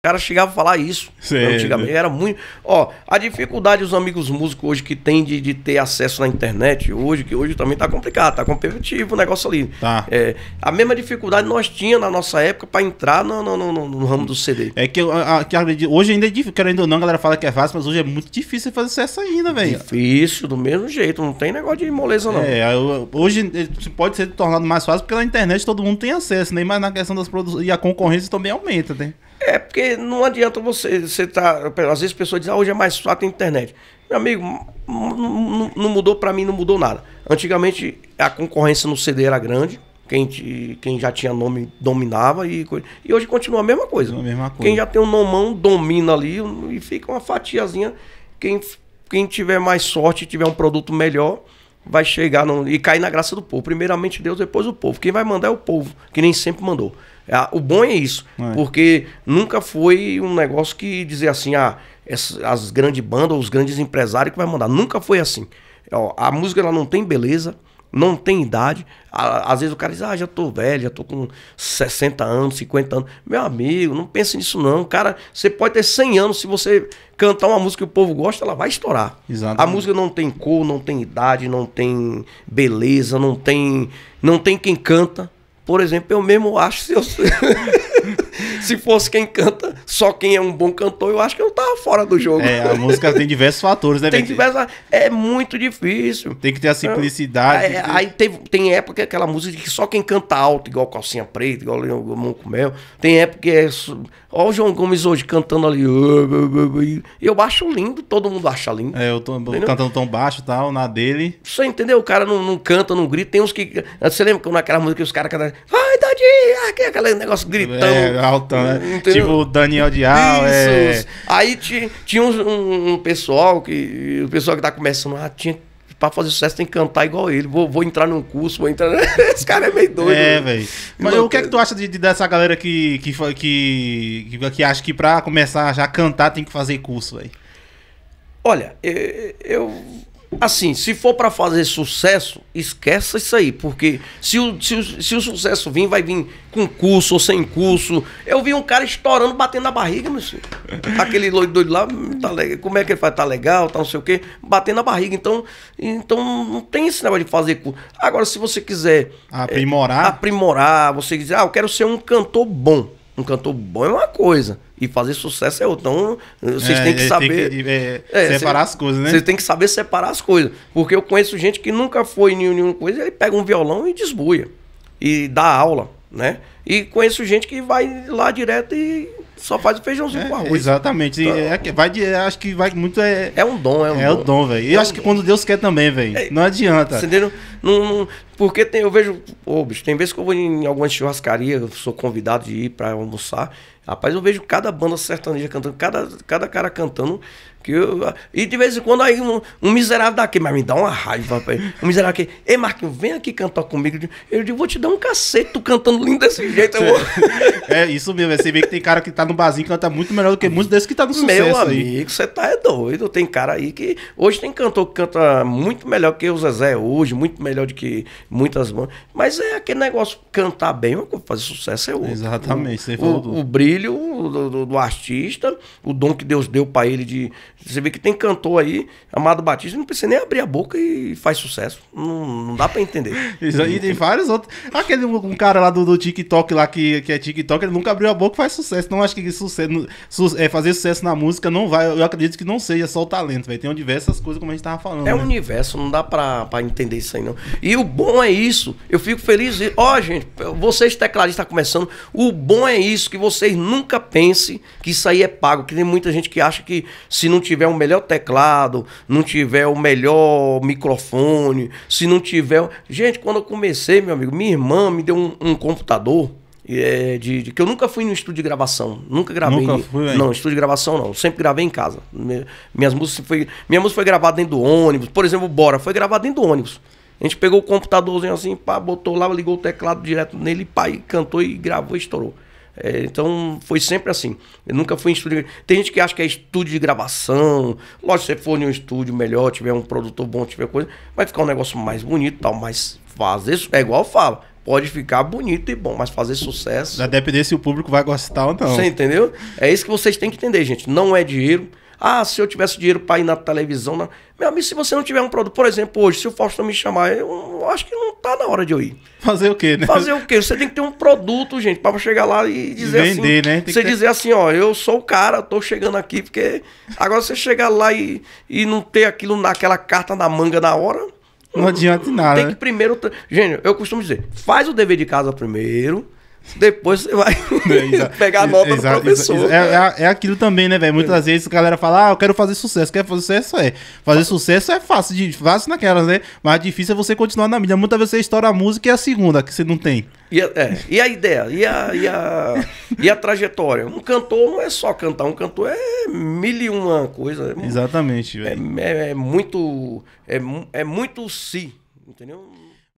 O cara chegava a falar isso. Sim. Antigamente era muito. Ó, a dificuldade os amigos músicos hoje que tem de, de ter acesso na internet, hoje, que hoje também tá complicado, tá competitivo o negócio ali. Tá. É, a mesma dificuldade nós tínhamos na nossa época para entrar no, no, no, no, ramo do CD. É que, a, que hoje ainda é difícil, querendo ou não, a galera fala que é fácil, mas hoje é muito difícil fazer sucesso ainda, velho. Difícil, do mesmo jeito, não tem negócio de moleza, não. É, hoje eh, pode ser tornado mais fácil porque na internet todo mundo tem acesso, nem né? mais na questão das produções. E a concorrência também aumenta, né? É porque não adianta você, você tá. Às vezes a pessoa diz, ah, hoje é mais fácil a internet. Meu amigo, não mudou para mim, não mudou nada. Antigamente a concorrência no CD era grande. Quem, quem já tinha nome dominava e, e hoje continua a mesma coisa. a mesma coisa. Quem já tem um nomão domina ali e fica uma fatiazinha. Quem, quem tiver mais sorte, tiver um produto melhor, vai chegar no, e cair na graça do povo. Primeiramente Deus, depois o povo. Quem vai mandar é o povo, que nem sempre mandou. Ah, o bom é isso, é. porque nunca foi um negócio que dizer assim, ah, as grandes bandas ou os grandes empresários que vai mandar. Nunca foi assim. a música ela não tem beleza, não tem idade. às vezes o cara diz, ah, já tô velho, já tô com 60 anos, 50 anos. Meu amigo, não pense nisso não. Cara, você pode ter 100 anos, se você cantar uma música que o povo gosta, ela vai estourar. Exatamente. A música não tem cor, não tem idade, não tem beleza, não tem, não tem quem canta. Por exemplo, eu mesmo acho se, eu... se fosse quem canta, só quem é um bom cantor, eu acho que eu tava tá fora do jogo. É, a música tem diversos fatores, né? Tem diversos, é muito difícil. Tem que ter a é. simplicidade. É, Aí tem, tem época que aquela música que só quem canta alto, igual Calcinha Preta, igual o Gomão Mel, tem época que é... Olha o João Gomes hoje cantando ali. Ah, ah, ah, eu acho lindo, todo mundo acha lindo. É, eu tô entendeu? cantando tão baixo e tal, na dele. Você entendeu? O cara não, não canta, não grita. Tem uns que... Você lembra quando naquela música que os caras cantam... Oi, Dodinho! Aqui, aquele negócio gritando. É, alto, né? Entendeu? Tipo o Daniel de É... Aí tinha, tinha um, um, pessoal que. O pessoal que tá começando, ah, tinha pra fazer sucesso tem que cantar igual ele. Vou, vou entrar num curso, vou entrar. Esse cara é meio doido. É, velho. Mas o que é que tu acha de, de dessa galera que, que, que, que, que acha que pra começar já a cantar tem que fazer curso, velho? Olha, eu Assim, se for para fazer sucesso, esqueça isso aí, porque se o, se, o, se o sucesso vir, vai vir com curso ou sem curso. Eu vi um cara estourando, batendo na barriga, meu senhor. Aquele loiro doido lá, tá legal. como é que ele faz? Tá legal, tá não sei o quê, batendo na barriga. Então, então não tem esse negócio de fazer curso. Agora, se você quiser. Aprimorar. É, aprimorar, você quiser, ah, eu quero ser um cantor bom. Um cantor bom é uma coisa e fazer sucesso é outra. Então, vocês é, têm que é, saber. Que, é, é, separar cê, as coisas, né? Vocês têm que saber separar as coisas. Porque eu conheço gente que nunca foi em nenhuma coisa, ele pega um violão e desbuia. E dá aula né? E conheço gente que vai lá direto e só faz o feijãozinho é, com arroz. Exatamente. Então, é, é vai é, acho que vai muito. É, é um dom, é um é dom. o dom, velho. E é acho um que dom. quando Deus quer também, velho. É, não adianta. Entenderam? Não, não, porque tem, eu vejo. Ô, bicho, tem vezes que eu vou em alguma churrascaria eu sou convidado de ir para almoçar. Rapaz, eu vejo cada banda sertaneja cantando, cada, cada cara cantando. Que eu, e de vez em quando aí um, um miserável daqui, mas me dá uma raiva, velho. Um miserável aqui, ei Marquinhos, vem aqui cantar comigo. Eu digo, vou te dar um cacete, tu cantando lindo desse jeito. Vou... É, isso mesmo, é, você vê que tem cara que tá no barzinho que canta muito melhor do que muitos desses que tá no sucesso Meu amigo, você tá é doido. Tem cara aí que hoje tem cantor que canta muito melhor que o Zezé hoje, muito melhor do que muitas mãos Mas é aquele negócio, cantar bem, é fazer sucesso é outro. Exatamente, o, você falou o, o brilho do, do, do artista, o dom que Deus deu para ele de você vê que tem cantor aí, Amado Batista, não precisa nem abrir a boca e faz sucesso. Não, não dá pra entender. Isso aí tem vários outros. Aquele um cara lá do, do TikTok lá que, que é TikTok, ele nunca abriu a boca e faz sucesso. Não acho que sucesso, su, é, fazer sucesso na música não vai. Eu acredito que não seja só o talento, velho. Tem diversas coisas como a gente tava falando. É né? um universo, não dá pra, pra entender isso aí, não. E o bom é isso. Eu fico feliz. Ó, oh, gente, vocês tecladistas tá começando. O bom é isso, que vocês nunca pensem que isso aí é pago. Que tem muita gente que acha que se não tiver o um melhor teclado, não tiver o melhor microfone, se não tiver. Gente, quando eu comecei, meu amigo, minha irmã me deu um, um computador. É, de, de, que eu nunca fui no estúdio de gravação. Nunca gravei. Nunca fui, não, estúdio de gravação não. Sempre gravei em casa. minhas músicas foi, minha música foi gravada dentro do ônibus. Por exemplo, Bora, foi gravada dentro do ônibus. A gente pegou o computadorzinho assim, pá, botou lá, ligou o teclado direto nele, pá, e cantou e gravou e estourou. É, então foi sempre assim. Eu nunca fui em estúdio. Tem gente que acha que é estúdio de gravação. Lógico, se você for em um estúdio melhor, tiver um produtor bom, tiver coisa, vai ficar um negócio mais bonito tal. Mas fazer isso é igual eu falo. Pode ficar bonito e bom, mas fazer sucesso. Vai depender se o público vai gostar ou não. Você entendeu? É isso que vocês têm que entender, gente. Não é dinheiro. Ah, se eu tivesse dinheiro para ir na televisão. Na... Meu amigo, se você não tiver um produto, por exemplo, hoje, se o Faustão me chamar, eu acho que não tá na hora de eu ir. Fazer o quê, né? Fazer o quê? Você tem que ter um produto, gente, para chegar lá e dizer assim. Vender, assim. Né? Tem você ter... dizer assim, ó, eu sou o cara, tô chegando aqui, porque agora você chegar lá e, e não ter aquilo naquela carta na manga na hora. Não adianta nada. Tem né? que primeiro. Gente, eu costumo dizer, faz o dever de casa primeiro depois você vai é, pegar a nota do professor. É, é, é, aquilo também, né, velho? Muitas vezes a galera fala, ah, eu quero fazer sucesso. Quer fazer sucesso? É. Fazer sucesso é fácil, de, fácil naquelas, né? Mas difícil é você continuar na mídia. Muitas vezes você estoura a música e é a segunda, que você não tem. E a, é, e a ideia? E a, e, a, e a trajetória? Um cantor não é só cantar, um cantor é mil e uma coisa. É Exatamente, velho. É, muito. É, é muito si, entendeu?